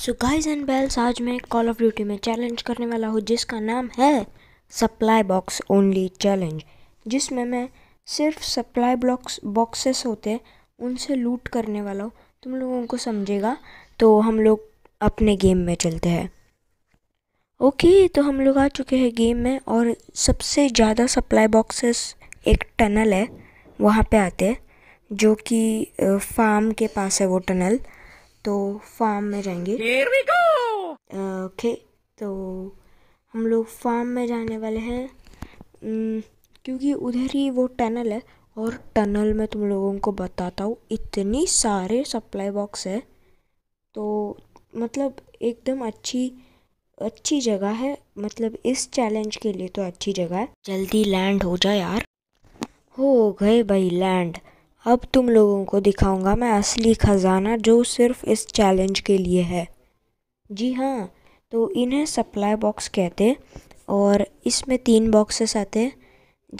so guys and bells आज मैं call of duty में चैलेंज करने वाला हूँ जिसका नाम है सप्लाई बॉक्स ओनली चैलेंज जिसमें मैं सिर्फ सप्लाई ब्लॉक्स बॉक्सेस होते हैं उनसे लूट करने वाला हूँ तुम लोगों को समझेगा तो हम लोग अपने गेम में चलते हैं ओके तो हम लोग आ चुके हैं गेम में और सबसे ज़्यादा सप्लाई बॉक्सेस एक टनल है वहाँ पे आते हैं जो कि फार्म के पास है वो टनल तो फार्म में जाएंगे ओके तो हम लोग फार्म में जाने वाले हैं hmm, क्योंकि उधर ही वो टनल है और टनल में तुम लोगों को बताता हूँ इतनी सारे सप्लाई बॉक्स है तो मतलब एकदम अच्छी अच्छी जगह है मतलब इस चैलेंज के लिए तो अच्छी जगह है जल्दी लैंड हो जाए यार हो गए भाई लैंड अब तुम लोगों को दिखाऊंगा मैं असली ख़जाना जो सिर्फ इस चैलेंज के लिए है जी हाँ तो इन्हें सप्लाई बॉक्स कहते और इसमें तीन बॉक्सेस आते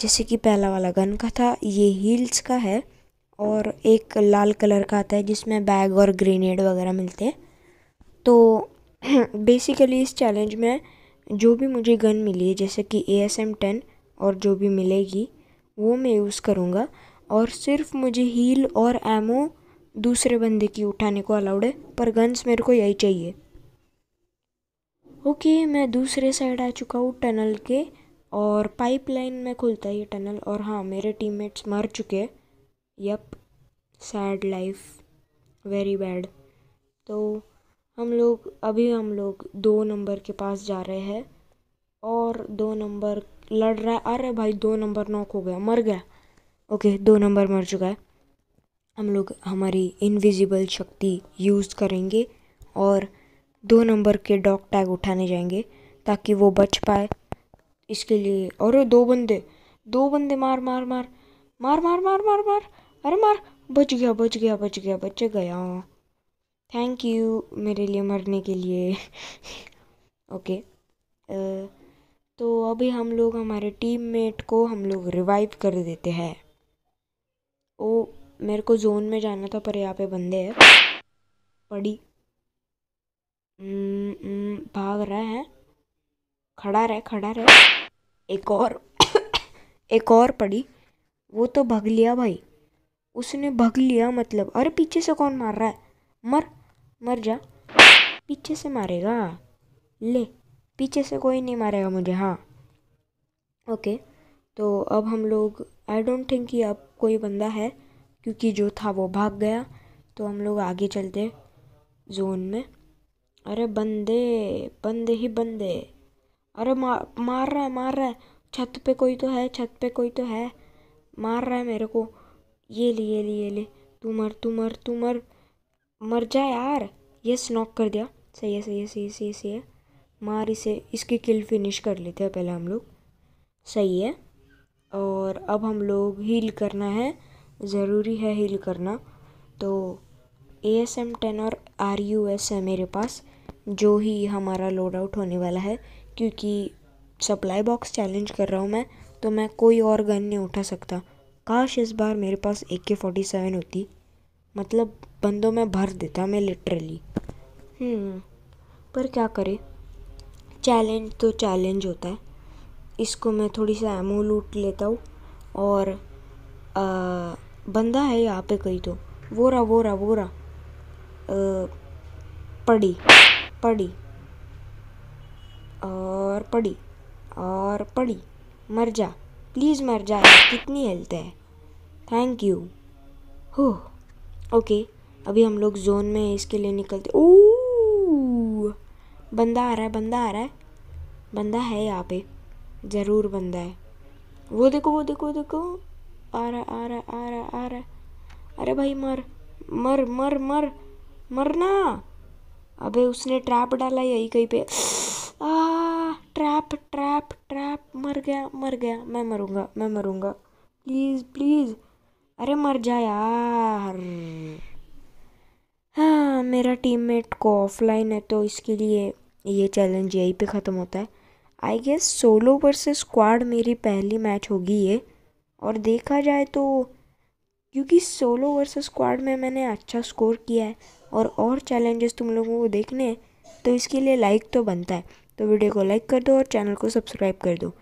जैसे कि पहला वाला गन का था ये हील्स का है और एक लाल कलर का आता है जिसमें बैग और ग्रेनेड वगैरह मिलते हैं तो बेसिकली इस चैलेंज में जो भी मुझे गन मिली है जैसे कि ए एस एम टेन और जो भी मिलेगी वो मैं यूज़ करूँगा और सिर्फ मुझे हील और एमओ दूसरे बंदे की उठाने को अलाउड है पर गन्स मेरे को यही चाहिए ओके okay, मैं दूसरे साइड आ चुका हूँ टनल के और पाइपलाइन में खुलता है ये टनल और हाँ मेरे टीममेट्स मर चुके हैं yup sad life very bad तो हम लोग अभी हम लोग दो नंबर के पास जा रहे हैं और दो नंबर लड़ रहा है अरे भाई दो नंबर नॉक हो गया मर गया ओके दो नंबर मर चुका है हम लोग हमारी इनविजिबल शक्ति यूज़ करेंगे और दो नंबर के डॉग टैग उठाने जाएंगे ताकि वो बच पाए इसके लिए और दो बंदे दो बंदे मार मार मार मार मार मार मार मार अरे मार बच गया बच गया बच गया बच गया थैंक यू मेरे लिए मरने के लिए ओके तो अभी हम लोग हमारे टीममेट को हम लोग रिवाइव कर देते हैं ओ मेरे को जोन में जाना था पर यहाँ पे बंदे हैं पड़ी हम्म, हम्म, भाग रहा है खड़ा रहे खड़ा रहे एक और एक और पड़ी वो तो भग लिया भाई उसने भग लिया मतलब अरे पीछे से कौन मार रहा है मर मर जा पीछे से मारेगा ले पीछे से कोई नहीं मारेगा मुझे हाँ ओके तो अब हम लोग आई डोंट थिंक कि अब कोई बंदा है क्योंकि जो था वो भाग गया तो हम लोग आगे चलते जोन में अरे बंदे बंदे ही बंदे अरे मा, मार रहा है मार रहा है छत पे कोई तो है छत पे कोई तो है मार रहा है मेरे को ये ले ये ले ये ले तू मर तू मर तू मर मर जा यार ये स्नॉक कर दिया सही है सही है सही है सही है सही है मार इसे इसकी किल फिनिश कर लेते हैं पहले हम लोग सही है और अब हम लोग हील करना है ज़रूरी है हील करना तो ए एस एम टेन और आर यू एस है मेरे पास जो ही हमारा लोड आउट होने वाला है क्योंकि सप्लाई बॉक्स चैलेंज कर रहा हूँ मैं तो मैं कोई और गन नहीं उठा सकता काश इस बार मेरे पास ए के फोर्टी सेवन होती मतलब बंदों में भर देता मैं लिटरली हम्म, पर क्या करें चैलेंज तो चैलेंज होता है इसको मैं थोड़ी सा एमो लूट लेता हूँ और आ, बंदा है यहाँ पे कहीं तो वो रहा वो रहा वो रहा पड़ी पड़ी और पड़ी और पड़ी मर जा प्लीज़ मर जा कितनी हेल्थ है थैंक यू हो ओके अभी हम लोग जोन में इसके लिए निकलते ओ बंदा आ रहा है बंदा आ रहा है बंदा है यहाँ पे ज़रूर बंदा है वो देखो वो देखो वो देखो आ रहा आ रहा आ रहा आ रहा अरे भाई मर मर मर मर मरना अबे उसने ट्रैप डाला यही कहीं पे आ ट्रैप ट्रैप ट्रैप मर गया मर गया मैं मरूंगा मैं मरूंगा प्लीज़ प्लीज़ अरे मर जा यार हाँ मेरा टीममेट को ऑफलाइन है तो इसके लिए ये चैलेंज यहीं पे ख़त्म होता है I guess solo versus squad मेरी पहली मैच होगी ये और देखा जाए तो क्योंकि सोलो वर्सेस स्क्वाड में मैंने अच्छा स्कोर किया है और और चैलेंजेस तुम लोगों को देखने हैं तो इसके लिए लाइक तो बनता है तो वीडियो को लाइक कर दो और चैनल को सब्सक्राइब कर दो